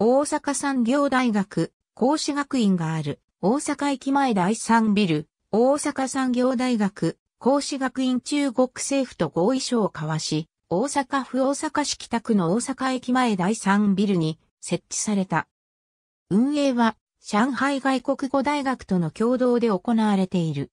大阪産業大学、講師学院がある、大阪駅前第3ビル、大阪産業大学、講師学院中国政府と合意書を交わし、大阪府大阪市北区の大阪駅前第3ビルに設置された。運営は、上海外国語大学との共同で行われている。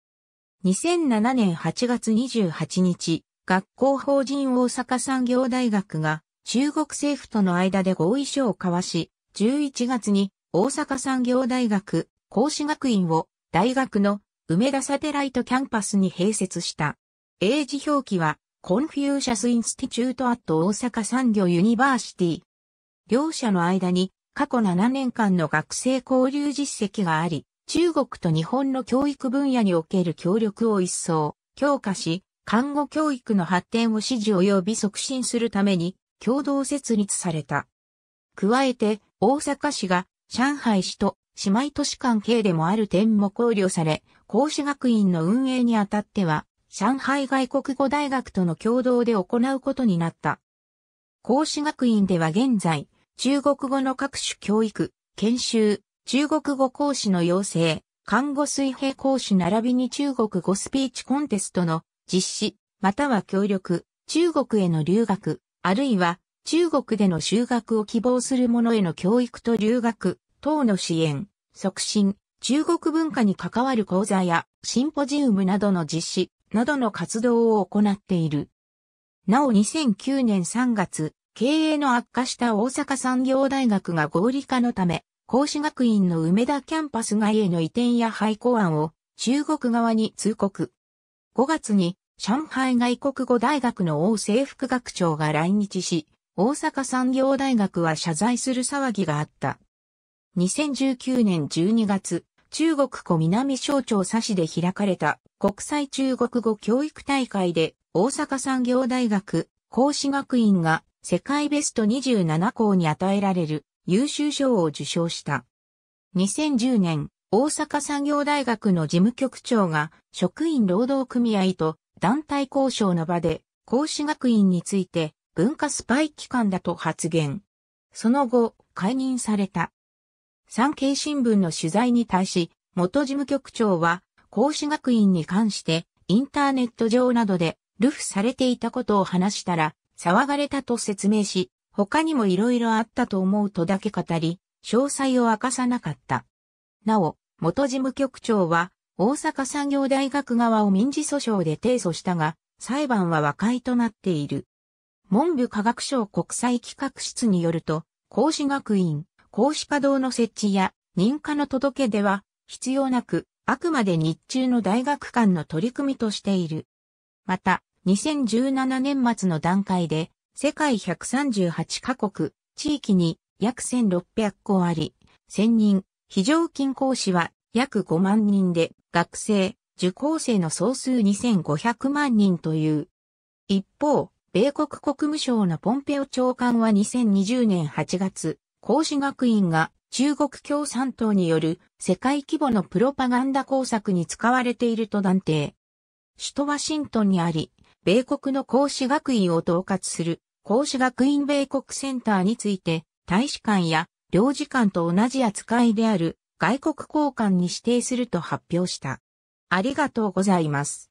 2007年8月28日、学校法人大阪産業大学が中国政府との間で合意書を交わし、11月に大阪産業大学講師学院を大学の梅田サテライトキャンパスに併設した。英字表記はコンフューシャスインスティチュートアット大阪産業ユニバーシティ。両者の間に過去7年間の学生交流実績があり、中国と日本の教育分野における協力を一層強化し、看護教育の発展を支持及び促進するために、共同設立された。加えて、大阪市が上海市と姉妹都市関係でもある点も考慮され、孔子学院の運営にあたっては、上海外国語大学との共同で行うことになった。孔子学院では現在、中国語の各種教育、研修、中国語講師の養成、看護水平講師並びに中国語スピーチコンテストの実施、または協力、中国への留学、あるいは中国での修学を希望する者への教育と留学等の支援、促進、中国文化に関わる講座やシンポジウムなどの実施などの活動を行っている。なお2009年3月、経営の悪化した大阪産業大学が合理化のため、孔子学院の梅田キャンパス外への移転や廃校案を中国側に通告。5月に上海外国語大学の王政副学長が来日し、大阪産業大学は謝罪する騒ぎがあった。2019年12月、中国湖南省庁佐市で開かれた国際中国語教育大会で大阪産業大学講師学院が世界ベスト27校に与えられる優秀賞を受賞した。2010年、大阪産業大学の事務局長が職員労働組合と団体交渉の場で、孔子学院について文化スパイ機関だと発言。その後、解任された。産経新聞の取材に対し、元事務局長は、孔子学院に関して、インターネット上などで、ルフされていたことを話したら、騒がれたと説明し、他にも色々あったと思うとだけ語り、詳細を明かさなかった。なお、元事務局長は、大阪産業大学側を民事訴訟で提訴したが、裁判は和解となっている。文部科学省国際企画室によると、講師学院、講師課堂の設置や認可の届け出は必要なく、あくまで日中の大学間の取り組みとしている。また、2017年末の段階で、世界138カ国、地域に約1600校あり、1000人、非常勤講師は約5万人で、学生、受講生の総数2500万人という。一方、米国国務省のポンペオ長官は2020年8月、孔子学院が中国共産党による世界規模のプロパガンダ工作に使われていると断定。首都ワシントンにあり、米国の孔子学院を統括する孔子学院米国センターについて、大使館や領事館と同じ扱いである外国交換に指定すると発表した。ありがとうございます。